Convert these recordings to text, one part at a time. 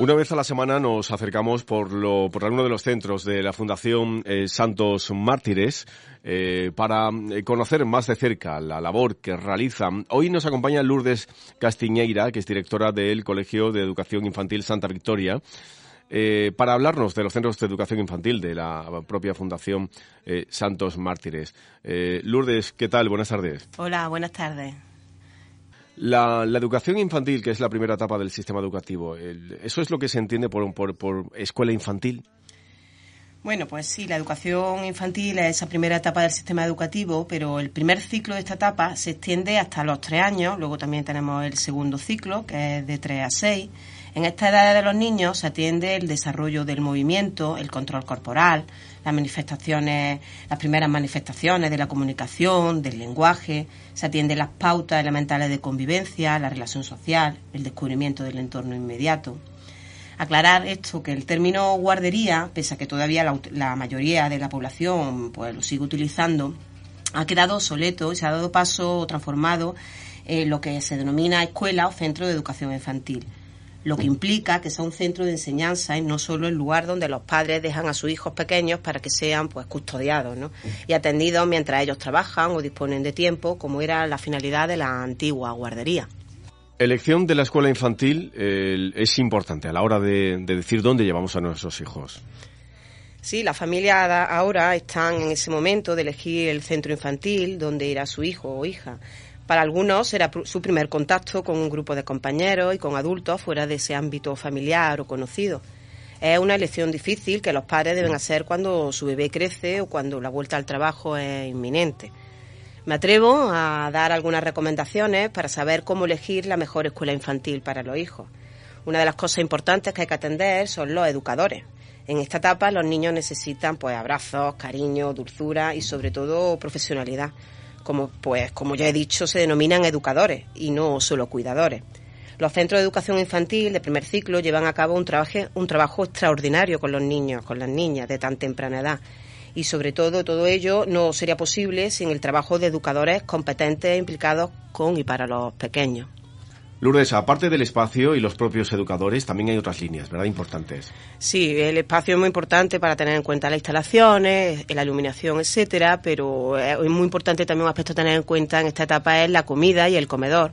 Una vez a la semana nos acercamos por, lo, por alguno de los centros de la Fundación eh, Santos Mártires eh, para eh, conocer más de cerca la labor que realizan. Hoy nos acompaña Lourdes Castiñeira, que es directora del Colegio de Educación Infantil Santa Victoria. para hablarnos de los centros de educación infantil de la propia Fundación Santos Mártires. Lourdes, ¿qué tal? Buenas tardes. Hola, buenas tardes. La, la, educación infantil, que es la primera etapa del sistema educativo, ¿eso es lo que se entiende por, por, escuela infantil? Bueno, pues sí, la educación infantil es esa primera etapa del sistema educativo, pero el primer ciclo de esta etapa se extiende hasta los tres años, luego también tenemos el segundo ciclo, que es de tres a seis en esta edad de los niños se atiende el desarrollo del movimiento, el control corporal, las manifestaciones, las primeras manifestaciones de la comunicación, del lenguaje, se atiende las pautas elementales de convivencia, la relación social, el descubrimiento del entorno inmediato. Aclarar esto, que el término guardería, pese a que todavía la, mayoría de la población pues, lo sigue utilizando, ha quedado obsoleto y se ha dado paso o transformado en lo que se denomina escuela o centro de educación infantil lo que implica que sea un centro de enseñanza y no solo el lugar donde los padres dejan a sus hijos pequeños para que sean pues custodiados y atendidos mientras ellos trabajan o disponen de tiempo, como era la finalidad de la antigua guardería. Elección de la escuela infantil es importante a la hora de, de decir dónde llevamos a nuestros hijos. Sí, las familias ahora están en ese momento de elegir el centro infantil donde irá su hijo o hija. Para algunos era su primer contacto con un grupo de compañeros y con adultos fuera de ese ámbito familiar o conocido. Es una elección difícil que los padres deben hacer cuando su bebé crece o cuando la vuelta al trabajo es inminente. Me atrevo a dar algunas recomendaciones para saber cómo elegir la mejor escuela infantil para los hijos. Una de las cosas importantes que hay que atender son los educadores. En esta etapa los niños necesitan pues, abrazos, cariño, dulzura y sobre todo profesionalidad como, pues, como ya he dicho, se denominan educadores y no solo cuidadores. Los centros de educación infantil de primer ciclo llevan a cabo un, un trabajo extraordinario con los niños, con las niñas de tan temprana edad. Y sobre todo, todo ello no sería posible sin el trabajo de educadores competentes implicados con y para los pequeños. Lourdes, aparte del espacio y los propios educadores, también hay otras líneas, ¿verdad? Importantes. Sí, el espacio es muy importante para tener en cuenta las instalaciones, la iluminación, etcétera, pero eh, es muy importante también un aspecto a tener en cuenta en esta etapa es la comida y el comedor.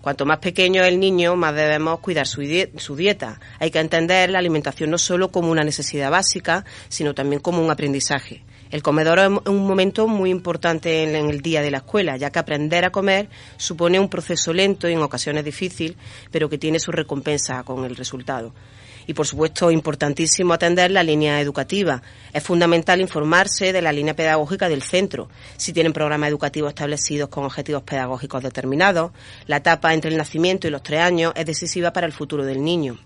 Cuanto más pequeño es el niño, más debemos cuidar su, dieta. Hay que entender la alimentación no solo como una necesidad básica, sino también como un aprendizaje. El comedor es un momento muy importante en el día de la escuela, ya que aprender a comer supone un proceso lento y en ocasiones difícil, pero que tiene su recompensa con el resultado. Y por supuesto, importantísimo atender la línea educativa. Es fundamental informarse de la línea pedagógica del centro, si tienen programas educativos establecidos con objetivos pedagógicos determinados. La etapa entre el nacimiento y los tres años es decisiva para el futuro del niño.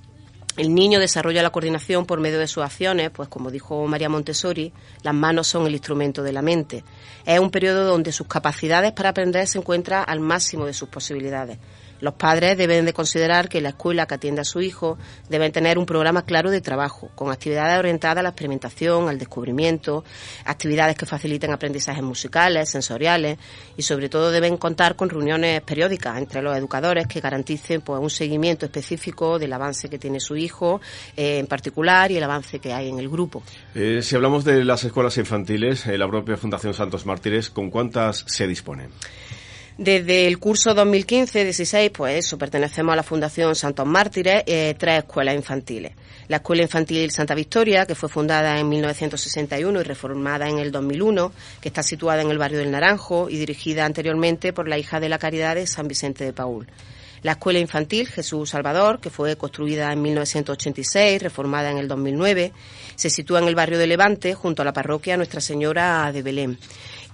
El niño desarrolla la coordinación por medio de sus acciones, pues como dijo María Montessori, las manos son el instrumento de la mente. Es un periodo donde sus capacidades para aprender se encuentran al máximo de sus posibilidades. Los padres deben de considerar que la escuela que atiende a su hijo debe tener un programa claro de trabajo, con actividades orientadas a la experimentación, al descubrimiento, actividades que faciliten aprendizajes musicales, sensoriales y sobre todo deben contar con reuniones periódicas entre los educadores que garanticen pues, un seguimiento específico del avance que tiene su hijo eh, en particular y el avance que hay en el grupo. Eh, si hablamos de las escuelas infantiles, eh, la propia Fundación Santos Mártires, ¿con cuántas se disponen? Desde el curso 2015-16, pues eso, pertenecemos a la Fundación Santos Mártires, eh, tres escuelas infantiles. La Escuela Infantil Santa Victoria, que fue fundada en 1961 y reformada en el 2001, que está situada en el barrio del Naranjo y dirigida anteriormente por la hija de la caridad de San Vicente de Paul. La Escuela Infantil Jesús Salvador, que fue construida en 1986, reformada en el 2009, se sitúa en el barrio de Levante, junto a la parroquia Nuestra Señora de Belén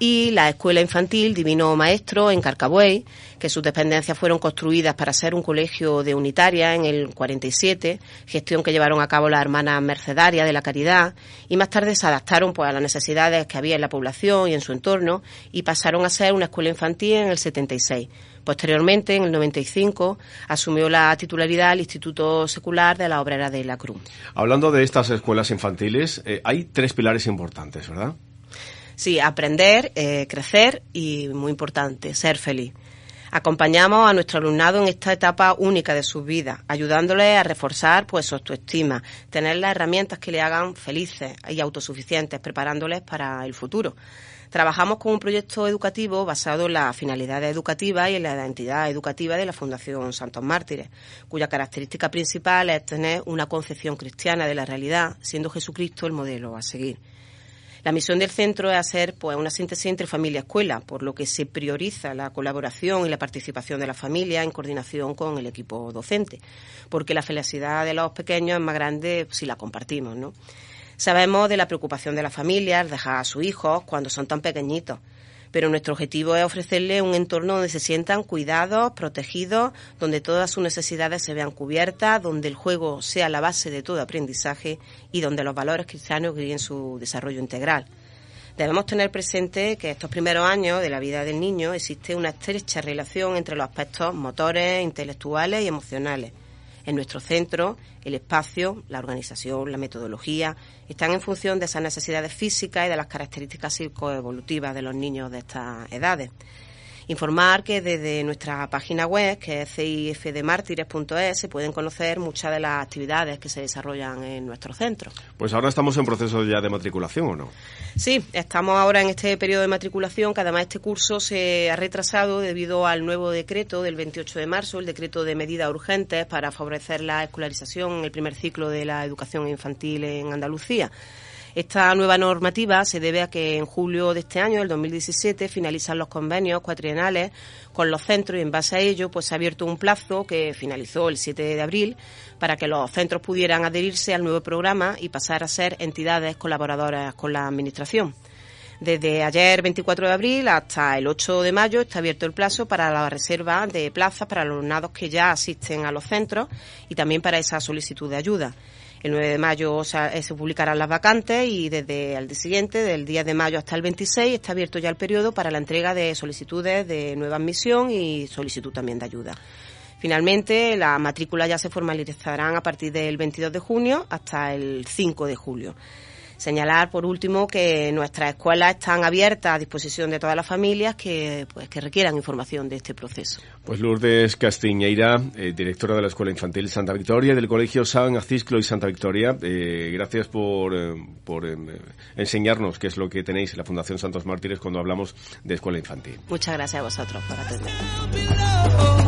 y la Escuela Infantil Divino Maestro en Carcabuey, que sus dependencias fueron construidas para ser un colegio de unitaria en el 47, gestión que llevaron a cabo las hermanas mercedarias de la caridad, y más tarde se adaptaron pues, a las necesidades que había en la población y en su entorno y pasaron a ser una escuela infantil en el 76. Posteriormente, en el 95, asumió la titularidad el Instituto Secular de la Obrera de la Cruz. Hablando de estas escuelas infantiles, eh, hay tres pilares importantes, ¿verdad? Sí, aprender, eh, crecer y, muy importante, ser feliz. Acompañamos a nuestro alumnado en esta etapa única de su vida, ayudándole a reforzar pues, su autoestima, tener las herramientas que le hagan felices y autosuficientes, preparándoles para el futuro. Trabajamos con un proyecto educativo basado en la finalidad educativa y en la identidad educativa de la Fundación Santos Mártires, cuya característica principal es tener una concepción cristiana de la realidad, siendo Jesucristo el modelo a seguir. La misión del centro es hacer pues, una síntesis entre familia y escuela, por lo que se prioriza la colaboración y la participación de la familia en coordinación con el equipo docente, porque la felicidad de los pequeños es más grande si la compartimos. ¿no? Sabemos de la preocupación de las familias dejar a sus hijos cuando son tan pequeñitos pero nuestro objetivo es ofrecerle un entorno donde se sientan cuidados, protegidos, donde todas sus necesidades se vean cubiertas, donde el juego sea la base de todo aprendizaje y donde los valores cristianos guíen su desarrollo integral. Debemos tener presente que estos primeros años de la vida del niño existe una estrecha relación entre los aspectos motores, intelectuales y emocionales. En nuestro centro, el espacio, la organización, la metodología están en función de esas necesidades físicas y de las características psicoevolutivas de los niños de estas edades. Informar que desde nuestra página web, que es cifdemártires.es, se pueden conocer muchas de las actividades que se desarrollan en nuestro centro. Pues ahora estamos en proceso ya de matriculación, ¿o no? Sí, estamos ahora en este periodo de matriculación, que además este curso se ha retrasado debido al nuevo decreto del 28 de marzo, el decreto de medidas urgentes para favorecer la escolarización en el primer ciclo de la educación infantil en Andalucía. Esta nueva normativa se debe a que en julio de este año, el 2017, finalizan los convenios cuatrienales con los centros y en base a ello pues se ha abierto un plazo que finalizó el 7 de abril para que los centros pudieran adherirse al nuevo programa y pasar a ser entidades colaboradoras con la Administración. Desde ayer 24 de abril hasta el 8 de mayo está abierto el plazo para la reserva de plazas para los alumnados que ya asisten a los centros y también para esa solicitud de ayuda. El 9 de mayo eh, se publicarán las vacantes y desde el día siguiente, del 10 de mayo hasta el 26, está abierto ya el periodo para la entrega de solicitudes de nueva admisión y solicitud también de ayuda. Finalmente, las matrículas ya se formalizarán a partir del 22 de junio hasta el 5 de julio. Señalar, por último, que nuestras escuelas están abiertas a disposición de todas las familias que, pues, que requieran información de este proceso. Pues Lourdes Castiñeira, eh, directora de la Escuela Infantil Santa Victoria del Colegio San Acisclo y Santa Victoria, eh, gracias por, eh, por enseñarnos qué es lo que tenéis en la Fundación Santos Mártires cuando hablamos de escuela infantil. Muchas gracias a vosotros por atendernos.